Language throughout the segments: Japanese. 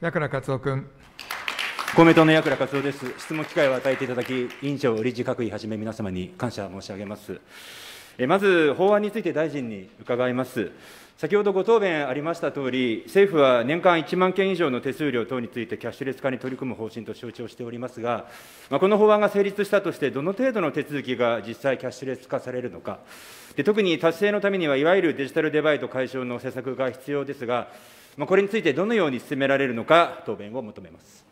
矢倉克夫君。公明党の矢倉克夫です。質問機会を与えていただき、委員長、理事各位はじめ皆様に感謝申し上げます。えまず、法案について大臣に伺います。先ほどご答弁ありましたとおり、政府は年間1万件以上の手数料等についてキャッシュレス化に取り組む方針と承知をしておりますが、まあ、この法案が成立したとして、どの程度の手続きが実際キャッシュレス化されるのか、で特に達成のためには、いわゆるデジタルデバイド解消の施策が必要ですが、まあ、これについてどのように進められるのか、答弁を求めます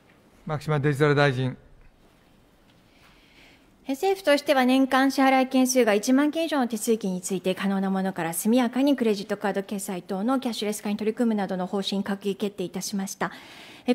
牧島デジタル大臣。政府としては年間支払い件数が1万件以上の手続きについて可能なものから速やかにクレジットカード決済等のキャッシュレス化に取り組むなどの方針閣議決定いたしました。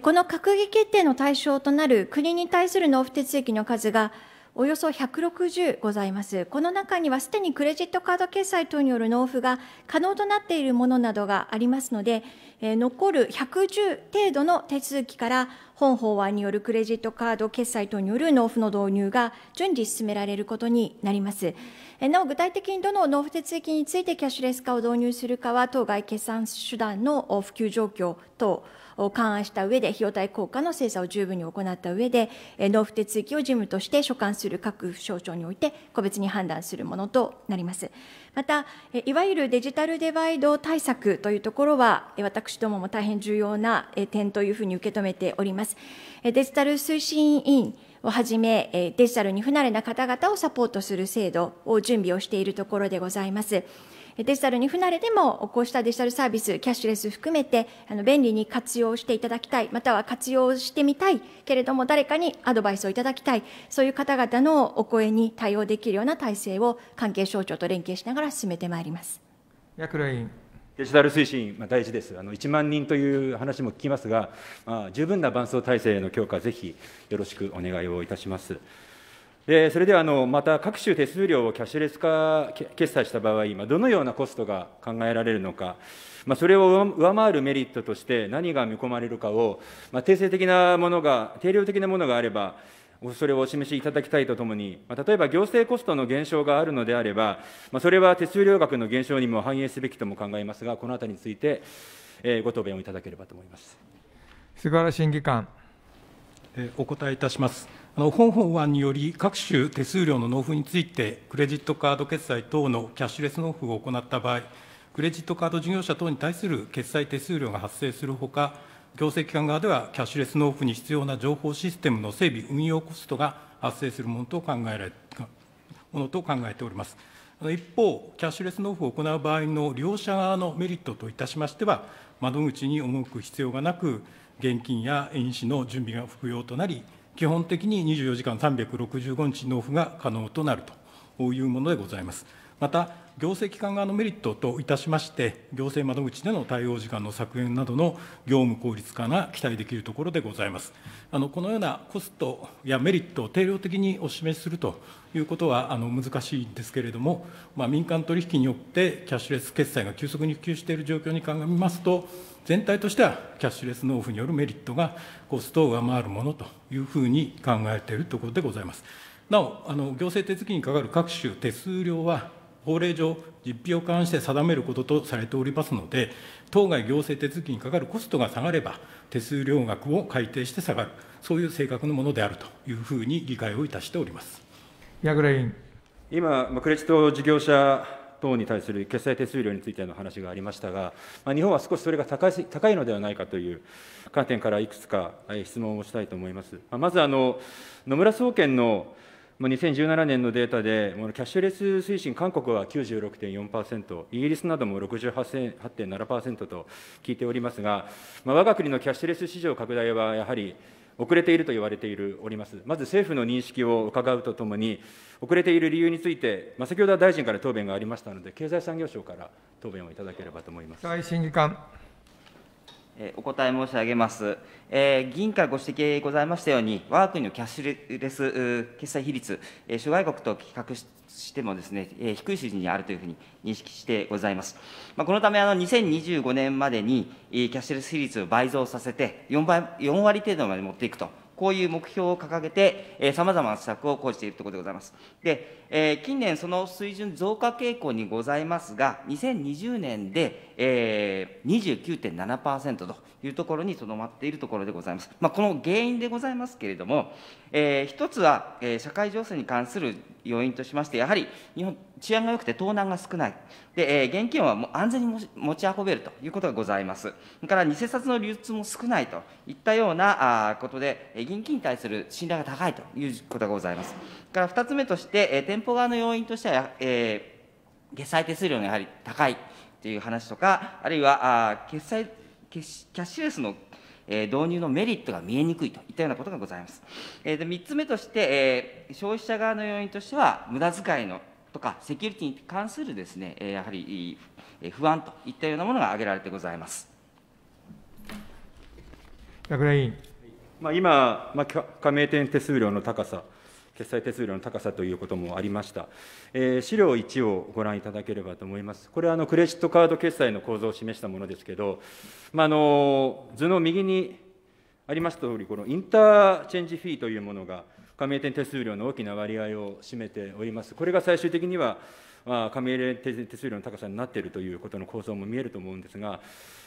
この閣議決定の対象となる国に対する納付手続きの数がおよそ160ございます。この中にはすでにクレジットカード決済等による納付が可能となっているものなどがありますので、残る110程度の手続きから、本法案によるクレジットカード決済等による納付の導入が順次進められることになります。なお、具体的にどの納付手続きについてキャッシュレス化を導入するかは、当該決算手段の普及状況等、を勘案した上で、費用対効果の精査を十分に行った上で、納付手続きを事務として所管する各省庁において、個別に判断するものとなります。また、いわゆるデジタルデバイド対策というところは、私どもも大変重要な点というふうに受け止めております。デジタル推進委員をはじめ、デジタルに不慣れな方々をサポートする制度を準備をしているところでございます。デジタルに不慣れでも、こうしたデジタルサービス、キャッシュレス含めて、あの便利に活用していただきたい、または活用してみたいけれども、誰かにアドバイスをいただきたい、そういう方々のお声に対応できるような体制を関係省庁と連携しながら進めてまいります。役員デジタル推進、まあ、大事です、あの1万人という話も聞きますが、まあ、十分な伴走体制の強化、ぜひよろしくお願いをいたします。でそれではあのまた各種手数料をキャッシュレス化、決済した場合、今どのようなコストが考えられるのか、まあ、それを上回るメリットとして何が見込まれるかを、まあ、定性的なものが、定量的なものがあれば、それをお示しいただきたいとともに、例えば行政コストの減少があるのであれば、それは手数料額の減少にも反映すべきとも考えますが、このあたりについて、ご答弁をいただければと思います菅原審議官。お答えいたします。あの本法案により、各種手数料の納付について、クレジットカード決済等のキャッシュレス納付を行った場合、クレジットカード事業者等に対する決済手数料が発生するほか、行政機関側ではキャッシュレス納付に必要な情報システムの整備、運用コストが発生するものと考えられものと考えております。一方、キャッシュレス納付を行う場合の利用者側のメリットといたしましては、窓口に赴く必要がなく、現金や円紙の準備が不要となり、基本的に24時間365日納付が可能となるというものでございます。また行政機関側のメリットといたしまして、行政窓口での対応時間の削減などの業務効率化が期待できるところでございます。あのこのようなコストやメリットを定量的にお示しするということはあの難しいんですけれども、まあ、民間取引によってキャッシュレス決済が急速に普及している状況に鑑みますと、全体としてはキャッシュレス納付によるメリットがコストを上回るものというふうに考えているところでございます。なお、あの行政手続きにかかる各種手数料は法令上、実費を関して定めることとされておりますので、当該行政手続きにかかるコストが下がれば、手数料額を改定して下がる、そういう性格のものであるというふうに理解をいたしております矢倉委員。今、クレジット事業者等に対する決済手数料についての話がありましたが、ま日本は少しそれが高い高いのではないかという観点からいくつか質問をしたいと思います。まずあの野村総研のま2017年のデータで、キャッシュレス推進、韓国は96.4%、イギリスなども68.7%と聞いておりますが、まあ、我が国のキャッシュレス市場拡大はやはり遅れていると言われているおります。まず政府の認識を伺うとともに、遅れている理由について、まあ、先ほどは大臣から答弁がありましたので、経済産業省から答弁をいただければと思います。大臣議官お答え申し上げます。え議員からご指摘ございましたように、我が国のキャッシュレス決済比率、え諸外国と比較してもですね、え低い水準にあるというふうに認識してございます。まこのため、あの、2025年までに、キャッシュレス比率を倍増させて、4倍、4割程度まで持っていくと。こういう目標を掲げて、さまざまな施策を講じているところでございます。で、えー、近年、その水準増加傾向にございますが、2020年で、えー、29.7%というところにとどまっているところでございます。まあ、この原因でございますけれども、えー、一つは、えー、社会情勢に関する要因としまして、やはり日本、治安が良くて盗難が少ない、でえー、現金はもう安全に持ち運べるということがございます、それから偽札の流通も少ないといったようなあことで、現金に対する信頼が高いということがございます。から2つ目として、えー、店舗側の要因としては、えー、決済手数料がやはり高いという話とか、あるいはあ決済決キャッシュレスのえ導入のメリットが見えにくいといったようなことがございます。えで3つ目として、え消費者側の要因としては、無駄遣いのとか、セキュリティに関するですね、えやはり不安といったようなものが挙げられてございます。百田委員。まあ、今、まあ、加盟店手数料の高さ、決済手数料の高さということもありました。えー、資料1をご覧いただければと思います。これはあのクレジットカード決済の構造を示したものですけど、まあ、の図の右にありますとおり、このインターチェンジフィーというものが、加盟店手数料の大きな割合を占めております。これが最終的には加盟店手数料の高さになっているということの構造も見えると思うんですが、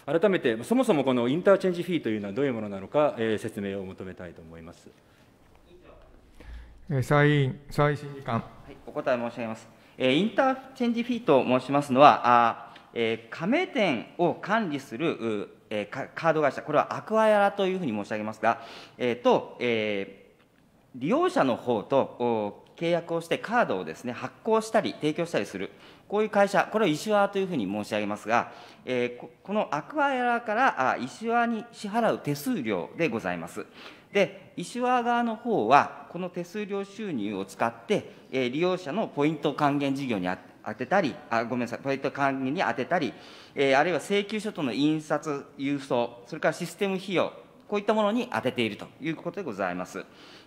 改めて、そもそもこのインターチェンジフィーというのはどういうものなのか、えー、説明を求めたいと思います。参院、員、審議官、はい。お答え申し上げます。えー、インターチェンジフィーと申しますのは、あえー、加盟店を管理するえー、カード会社、これはアクアヤラというふうに申し上げますが、えー、と、えー、利用者の方と契約をしてカードをですね発行したり提供したりする、こういう会社、これをイシュアというふうに申し上げますが、えー、このアクアエラーからあイシュアに支払う手数料でございます。で、イシュア側の方は、この手数料収入を使って、えー、利用者のポイント還元事業にあ当てたりあ、ごめんなさい、ポイント還元に当てたり、えー、あるいは請求書との印刷、郵送、それからシステム費用、こういったものに充てているということでございます。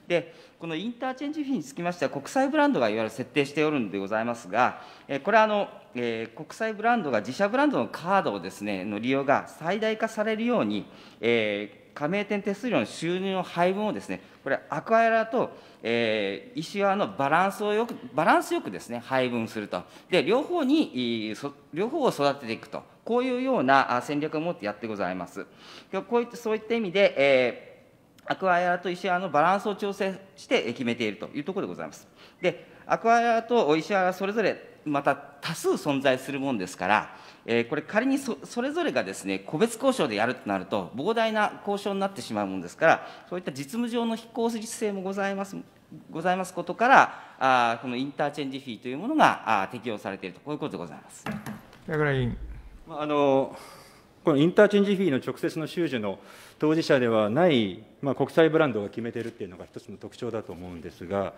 でこのインターチェンジフィーにつきましては国際ブランドがいわゆる設定しておるんでございますが、えこれはあの、え国際ブランドが自社ブランドのカードをですねの利用が最大化されるように、えー加盟店手数料の収入の配分をですね、これ、アクアラと、えー、石川のバランスをよく、バランスよくですね、配分すると。で、両方に、両方を育てていくと。こういうような戦略を持ってやってございます。こういった、そういった意味で、えーアクアエアと石原のバランスを調整して決めているというところでございます。で、アクアエアと石原それぞれまた多数存在するもんですから、えー、これ仮にそれぞれがですね個別交渉でやるとなると膨大な交渉になってしまうもんですからそういった実務上の非効率性もございますございますことからあこのインターチェンジフィーというものがあ適用されているとこういうことでございます。だからあのこのインターチェンジフィーの直接の収受の当事者ではない、まあ、国際ブランドが決めてるっていうのが一つの特徴だと思うんですが、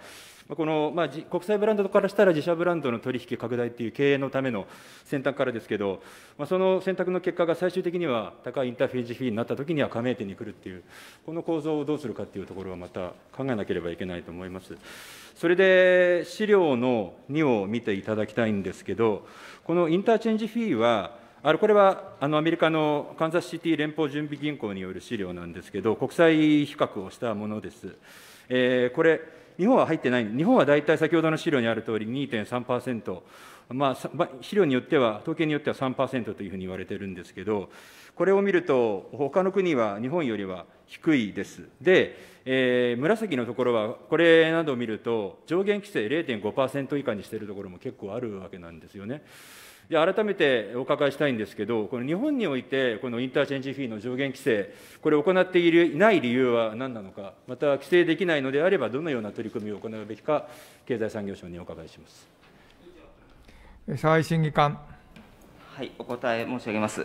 この、まあ、国際ブランドからしたら自社ブランドの取引拡大っていう経営のための選択からですけど、まあ、その選択の結果が最終的には高いインターフェージフィーになったときには加盟店に来るっていう、この構造をどうするかっていうところはまた考えなければいけないと思います。それで資料の2を見ていただきたいんですけど、このインターチェンジフィーは、あのこれはあのアメリカのカンザスシティ連邦準備銀行による資料なんですけど、国際比較をしたものです。えー、これ、日本は入ってない、日本は大体先ほどの資料にある通り2.3%、まあ、資料によっては、統計によっては3%というふうに言われてるんですけど、これを見ると、他の国は日本よりは低いです。で、えー、紫のところは、これなどを見ると、上限規制0.5%以下にしているところも結構あるわけなんですよね。で改めてお伺いしたいんですけど、この日本において、このインターチェンジフィーの上限規制、これを行っているいない理由は何なのか、また規制できないのであれば、どのような取り組みを行うべきか、経済産業省にお伺いします。沢井審議官。はい、お答え申し上げます。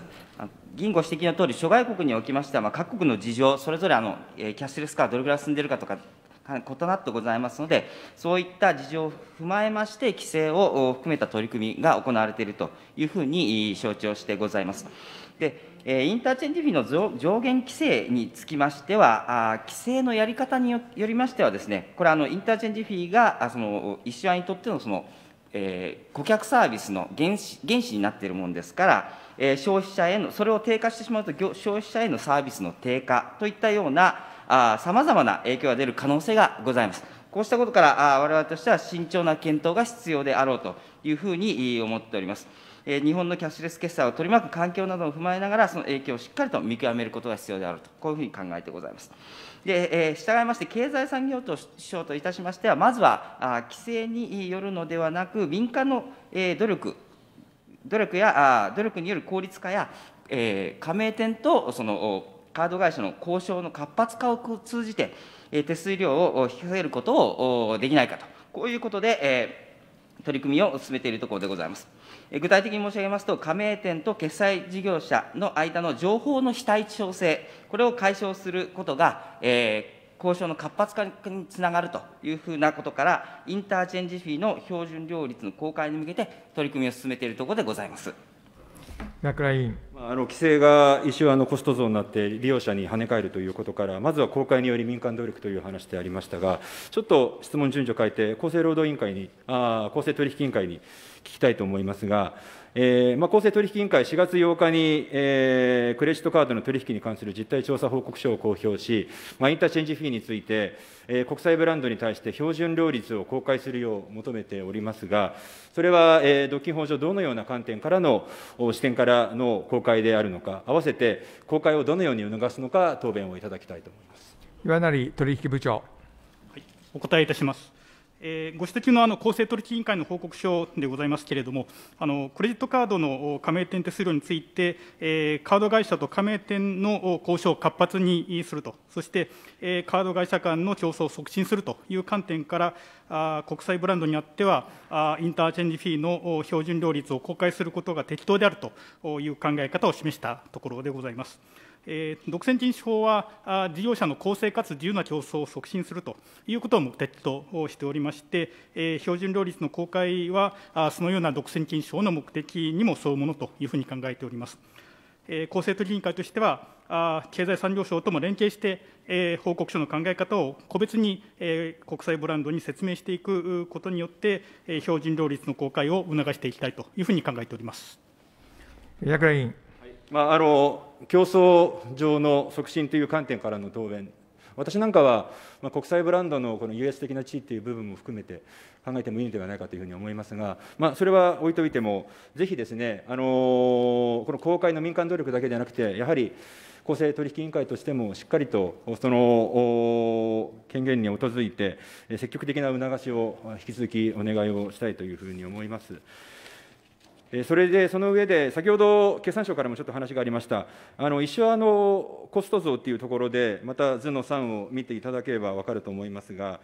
議員ご指摘のとおり、諸外国におきましては、まあ、各国の事情、それぞれあのえキャッシュレス化がどれぐらい進んでいるかとか異なってございますので、そういった事情を踏まえまして、規制を含めた取り組みが行われているというふうに承知をしてございます。でインターチェンジ費の上限規制につきましては、規制のやり方によりましてはです、ね、これあの、インターチェンジ費がその石社にとってのその、えー、顧客サービスの原資原資になっているものですから、え消費者への、それを低下してしまうと、消費者へのサービスの低下といったようなさまざまな影響が出る可能性がございます。こうしたことから、我々としては慎重な検討が必要であろうというふうに思っております。日本のキャッシュレス決済を取り巻く環境などを踏まえながら、その影響をしっかりと見極めることが必要であると、こういうふうに考えてございます。で、え従いまして、経済産業省といたしましては、まずはあ規制によるのではなく、民間の、え努力、努力やあ努力による効率化や、え加盟店とそのカード会社の交渉の活発化を通じて、手数料を引き下げることをできないかと、こういうことで、取り組みを進めているところでございます。具体的に申し上げますと、加盟店と決済事業者の間の情報の非対称性、これを解消することが、えー、交渉の活発化につながるというふうなことから、インターチェンジフィーの標準料率の公開に向けて取り組みを進めているところでございます。桜委員あの規制が一瞬あのコスト増になって利用者に跳ね返るということからまずは公開により民間努力という話でありましたがちょっと質問順序を変えて厚生労働委員会にあ厚生取引委員会に聞きたいと思いますがえーまあ、公正取引委員会、4月8日に、えー、クレジットカードの取引に関する実態調査報告書を公表し、まあ、インターチェンジフィーについて、えー、国際ブランドに対して標準料率を公開するよう求めておりますが、それは、えー、独禁法上、どのような観点からの視点からの公開であるのか、併せて公開をどのように促すのか、答弁をいただきたいと思います岩成取引部長、はい。お答えいたします。えー、ご指摘のあの公正取引委員会の報告書でございますけれども、あのクレジットカードの加盟店手数料について、えー、カード会社と加盟店の交渉を活発にすると、そして、えー、カード会社間の競争を促進するという観点から、あ国際ブランドにあってはあ、インターチェンジフィーの標準料率を公開することが適当であるという考え方を示したところでございます。え独占禁止法は事業者の公正かつ自由な競争を促進するということを目的としておりまして、え標準料率の公開はそのような独占禁止法の目的にも沿うものというふうに考えております。え公正取引委員会としては、あ経済産業省とも連携して、え報告書の考え方を個別に、え国際ブランドに説明していくことによって、え標準料率の公開を促していきたいというふうに考えております。役員まあ、あの競争上の促進という観点からの答弁、私なんかは、まあ、国際ブランドのこの US 的な地位という部分も含めて考えてもいいのではないかというふうに思いますが、まあ、それは置いておいても、ぜひですね、あのこの公開の民間努力だけではなくて、やはり公正取引委員会としても、しっかりとその権限に基づいて、積極的な促しを引き続きお願いをしたいというふうに思います。それで、その上で、先ほど経産省からもちょっと話がありました、あの一緒のコスト増というところで、また図の3を見ていただければ分かると思いますが、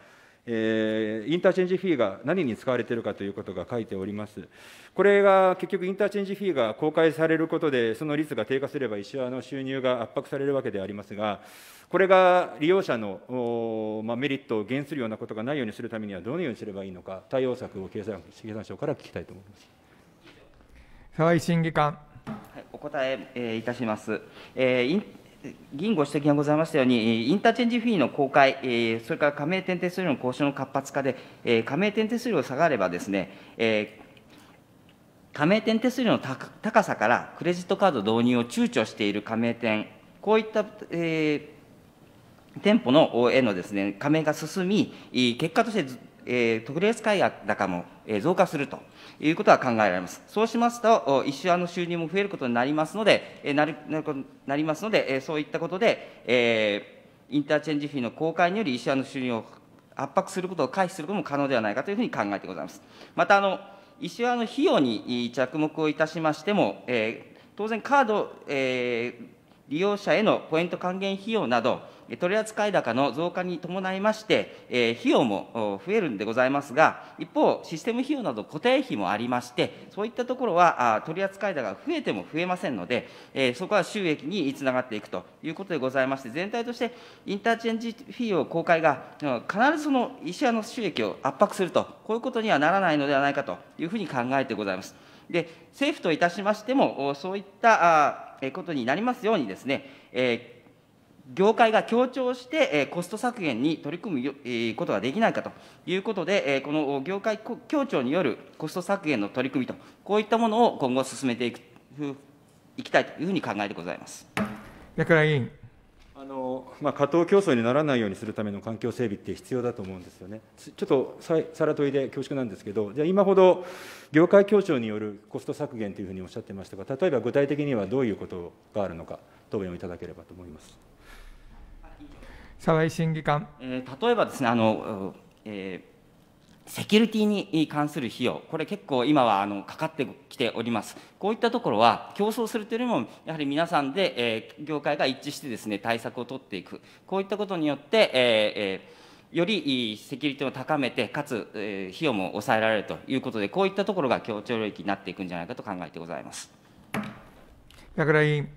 えー、インターチェンジフィーが何に使われているかということが書いております。これが結局、インターチェンジフィーが公開されることで、その率が低下すれば、石油の収入が圧迫されるわけでありますが、これが利用者の、まあ、メリットを減するようなことがないようにするためには、どのようにすればいいのか、対応策を経産省から聞きたいと思います。沢井審議官。はい、お答ええー、いたします。えー、議員ご指摘がございましたように、インターチェンジフィーの公開、それから加盟店手数料の交渉の活発化で、加盟店手数料下がればですね、加盟店手数料の高さからクレジットカード導入を躊躇している加盟店、こういった、えー、店舗のへのです、ね、加盟が進み、結果としてえー、特例使い高も、え増加するということは考えられます。そうしますと、一種の収入も増えることになりますので、えなるなりますので、えそういったことで、えー、インターチェンジ費の公開により、一種の収入を圧迫することを回避することも可能ではないかというふうに考えてございます。また、あの石和の費用に着目をいたしましても、えー、当然、カード、えー利用者へのポイント還元費用など、取扱高の増加に伴いまして、え費用も増えるんでございますが、一方、システム費用など固定費もありまして、そういったところは取扱高が増えても増えませんので、えそこは収益につながっていくということでございまして、全体としてインターチェンジ費用公開が、必ずその石屋の収益を圧迫すると、こういうことにはならないのではないかというふうに考えてございます。で政府といたしましても、そういったことになりますようにですね、え業界が協調して、えコスト削減に取り組む、ことができないかということで、えこの業界協調によるコスト削減の取り組みと、こういったものを今後進めていくいきたいというふうに考えてございます。役員まあ、過当競争にならないようにするための環境整備って必要だと思うんですよね。ちょっとささらといで恐縮なんですけど、じゃあ、今ほど業界協調によるコスト削減というふうにおっしゃってましたが、例えば具体的にはどういうことがあるのか、答弁をいただければと思います。沢井審議官、えー、例えばですねあの、えーセキュリティに関する費用、これ結構今はあのかかってきております。こういったところは競争するというよりも、やはり皆さんで、えー、業界が一致してですね、対策を取っていく。こういったことによって、えーえーよりセキュリティを高めて、かつ、えー、費用も抑えられるということで、こういったところが協調領域になっていくんじゃないかと考えてございます。桜井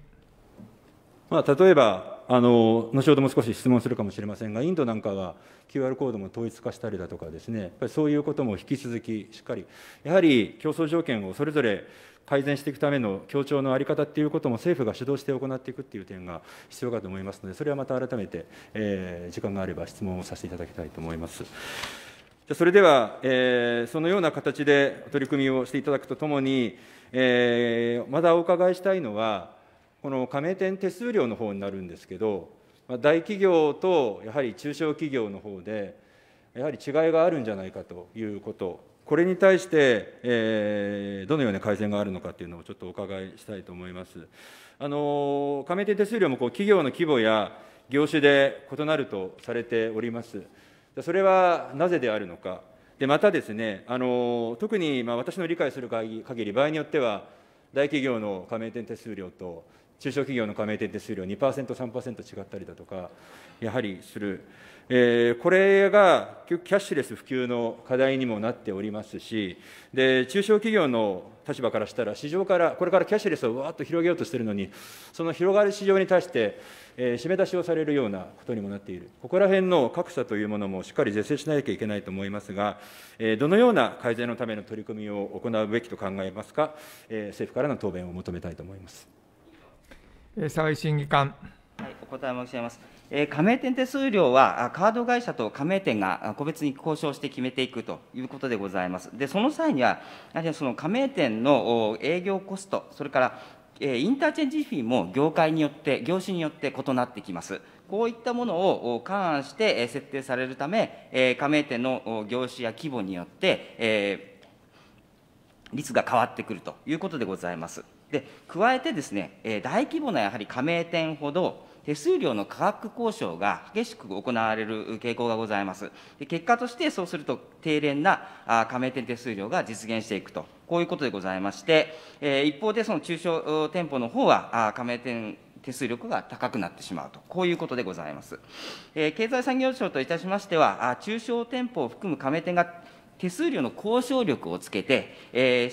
まあ、例えばあの後ほども少し質問するかもしれませんが、インドなんかは QR コードも統一化したりだとかですね、やっぱりそういうことも引き続きしっかり、やはり競争条件をそれぞれ改善していくための協調の在り方っていうことも政府が主導して行っていくっていう点が必要かと思いますので、それはまた改めて、えー、時間があれば質問をさせていただきたいと思います。じゃそれでは、えー、そのような形で取り組みをしていただくとともに、えー、まだお伺いしたいのは、この加盟店手数料の方になるんですけど、まあ、大企業とやはり中小企業の方で、やはり違いがあるんじゃないかということ、これに対して、えー、どのような改善があるのかというのをちょっとお伺いしたいと思います。あの加盟店手数料もこう企業の規模や業種で異なるとされております。それはなぜであるのか、でまたですね、あの特にまあ私の理解する限り、場合によっては、大企業の加盟店手数料と、中小企業の加盟店手数料2%、3%違ったりだとか、やはりする、えー、これがキャッシュレス普及の課題にもなっておりますし、で中小企業の立場からしたら、市場から、これからキャッシュレスをわーっと広げようとしているのに、その広がる市場に対して、えー、締め出しをされるようなことにもなっている、ここら辺の格差というものもしっかり是正しなきゃいけないと思いますが、えー、どのような改善のための取り組みを行うべきと考えますか、えー、政府からの答弁を求めたいと思います。沢井審議官。はい、お答え申し上げます。え加盟店手数料はカード会社と加盟店が個別に交渉して決めていくということでございます。で、その際には、やはりその加盟店の営業コスト、それからインターチェンジフィーも業界によって、業種によって異なってきます。こういったものを勘案して設定されるため、加盟店の業種や規模によって、率が変わってくるということでございます。で加えてですね、え大規模なやはり加盟店ほど、手数料の価格交渉が激しく行われる傾向がございます。で結果として、そうすると低廉な加盟店手数料が実現していくと、こういうことでございまして、え一方で、その中小店舗の方は、加盟店手数料が高くなってしまうと、こういうことでございます。え経済産業省といたしましては、中小店舗を含む加盟店が手数料の交渉力をつけて、え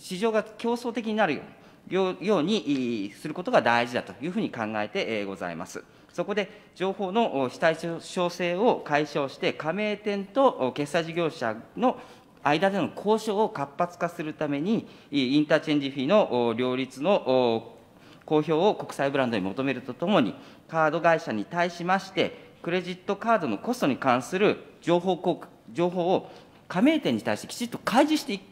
市場が競争的になるように、ようにすることが大事だというふうに考えてございます。そこで情報の非対称性を解消して、加盟店と決済事業者の間での交渉を活発化するために、インターチェンジフィーの両立の公表を国際ブランドに求めるとともに、カード会社に対しまして、クレジットカードのコストに関する情報情報を加盟店に対してきちっと開示していく。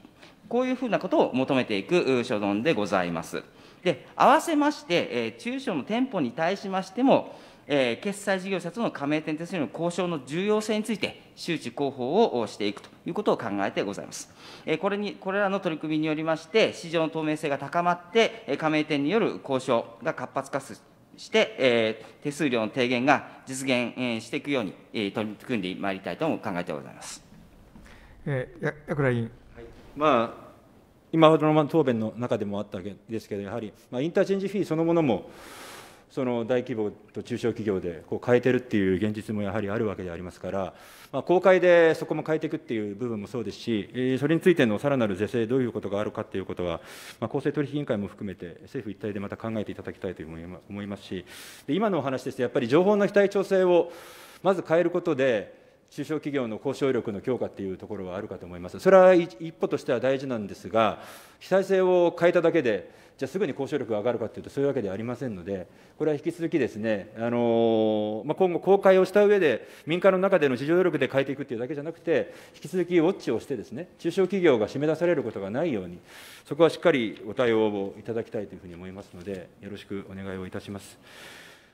こういうふうなことを求めていく所存でございます。で、合わせまして、え中小の店舗に対しましても、えー、決済事業者との加盟店手数料の交渉の重要性について、周知広報をしていくということを考えてございます。えー、これにこれらの取り組みによりまして、市場の透明性が高まって、加盟店による交渉が活発化して、えー、手数料の低減が実現、えしていくように、え取り組んでまいりたいとも考えてございます。えー、や役員まあ、今ほどの答弁の中でもあったわけですけど、やはり、まあ、インターチェンジフィーそのものも、その大規模と中小企業でこう変えてるっていう現実もやはりあるわけでありますから、まあ、公開でそこも変えていくっていう部分もそうですし、それについてのさらなる是正、どういうことがあるかっていうことは、まあ、公正取引委員会も含めて、政府一体でまた考えていただきたいと思いますし、で今のお話ですと、やっぱり情報の非対調整をまず変えることで、中小企業の交渉力の強化っていうところはあるかと思います。それは一歩としては大事なんですが、被災性を変えただけで、じゃあすぐに交渉力が上がるかというと、そういうわけではありませんので、これは引き続きですね、あのまあ、今後、公開をした上で、民間の中での自助努力で変えていくっていうだけじゃなくて、引き続きウォッチをして、ですね中小企業が締め出されることがないように、そこはしっかりご対応をいただきたいというふうに思いますので、よろしくお願いをいたします。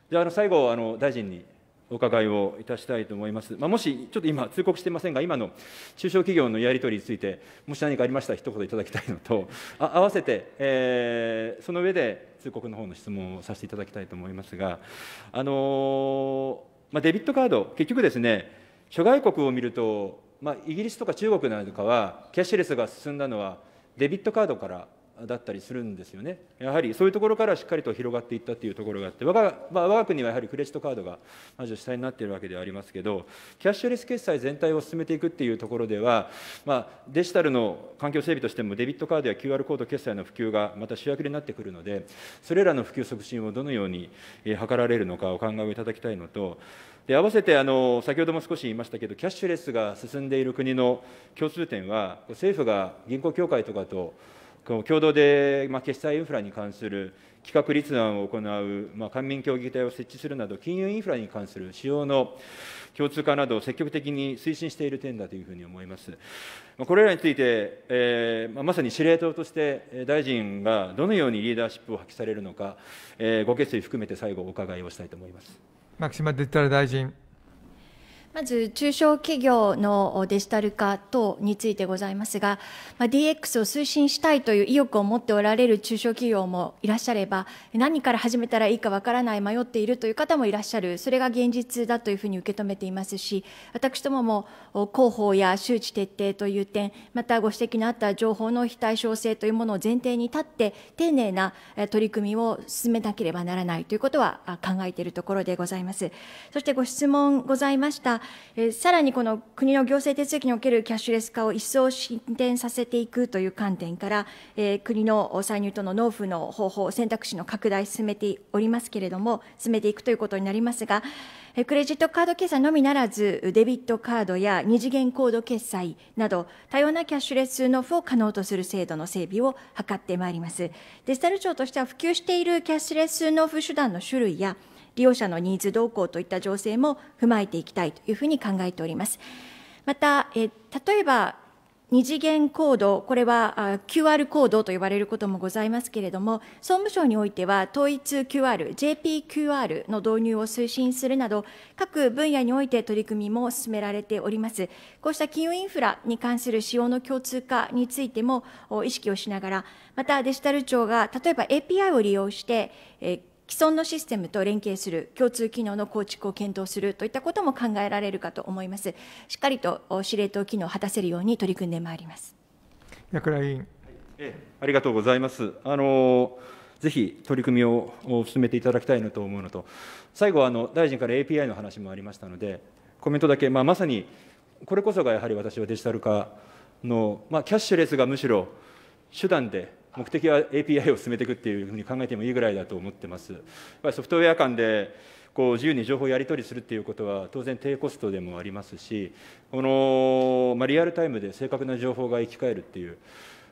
であの最後あの大臣にお伺いをいたしたいと思います。まあ、もし、ちょっと今、通告していませんが、今の中小企業のやり取りについて、もし何かありましたら、一言いただきたいのと、あ合わせて、えー、その上で通告の方の質問をさせていただきたいと思いますが、あのー、まあ、デビットカード、結局ですね、諸外国を見ると、まあ、イギリスとか中国なんかは、キャッシュレスが進んだのは、デビットカードからだったりするんですよね。やはりそういうところからしっかりと広がっていったっていうところがあって、我が,、まあ、我が国はやはりクレジットカードが主体になっているわけではありますけど、キャッシュレス決済全体を進めていくっていうところでは、まあ、デジタルの環境整備としても、デビットカードや QR コード決済の普及がまた主役になってくるので、それらの普及促進をどのように図られるのかお考えをいただきたいのと、で合わせてあの先ほども少し言いましたけど、キャッシュレスが進んでいる国の共通点は、政府が銀行協会とかと共同で、まあ、決済インフラに関する企画立案を行う、まあ、官民協議体を設置するなど、金融インフラに関する主要の共通化などを積極的に推進している点だというふうに思います。これらについて、えー、まさに司令塔として、大臣がどのようにリーダーシップを発揮されるのか、えー、ご決意含めて最後、お伺いをしたいと思います牧島デジタル大臣。まず中小企業のデジタル化等についてございますが、ま DX を推進したいという意欲を持っておられる中小企業もいらっしゃれば、何から始めたらいいかわからない、迷っているという方もいらっしゃる、それが現実だというふうに受け止めていますし、私どもも広報や周知徹底という点、またご指摘のあった情報の非対称性というものを前提に立って、丁寧な取り組みを進めなければならないということは考えているところでございます。そしてご質問ございましたえさらにこの国の行政手続きにおけるキャッシュレス化を一層進展させていくという観点から、え国の歳入との納付の方法、選択肢の拡大、進めておりますけれども、進めていくということになりますが、えクレジットカード決済のみならず、デビットカードや二次元コード決済など、多様なキャッシュレス納付を可能とする制度の整備を図ってまいります。デジタル庁としては普及しているキャッシュレス納付手段の種類や、利用者のニーズ動向といった情勢も踏まえていきたいというふうに考えております。また、え例えば二次元コード、これは QR コードと呼ばれることもございますけれども、総務省においては、統一 QR、JPQR の導入を推進するなど、各分野において取り組みも進められております。こうした金融インフラに関する使用の共通化についても意識をしながら、またデジタル庁が例えば API を利用して、既存のシステムと連携する共通機能の構築を検討するといったことも考えられるかと思いますしっかりと司令塔機能を果たせるように取り組んでまいります役員、ええ、ありがとうございますあのぜひ取り組みを進めていただきたいなと思うのと最後あの大臣から API の話もありましたのでコメントだけ、まあ、まさにこれこそがやはり私はデジタル化の、まあ、キャッシュレスがむしろ手段で目的は API を進めていくっていうふうに考えてもいいぐらいだと思ってます。やっぱりソフトウェア間でこう自由に情報をやり取りするっていうことは当然低コストでもありますしこの、まあ、リアルタイムで正確な情報が生き返るっていう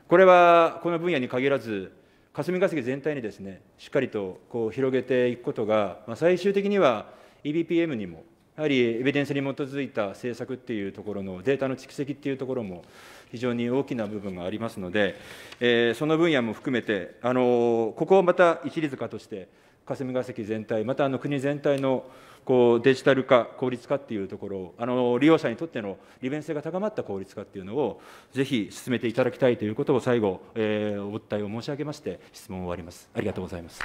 これはこの分野に限らず霞が関全体にですねしっかりとこう広げていくことが、まあ、最終的には EBPM にもやはりエビデンスに基づいた政策っていうところのデータの蓄積っていうところも非常に大きな部分がありますので、えー、その分野も含めて、あのここをまた一律化として、霞が関全体、またあの国全体のこうデジタル化、効率化っていうところを、あの利用者にとっての利便性が高まった効率化っていうのを、ぜひ進めていただきたいということを最後、えー、お訴えを申し上げまして、質問を終わります。ありがとうございます。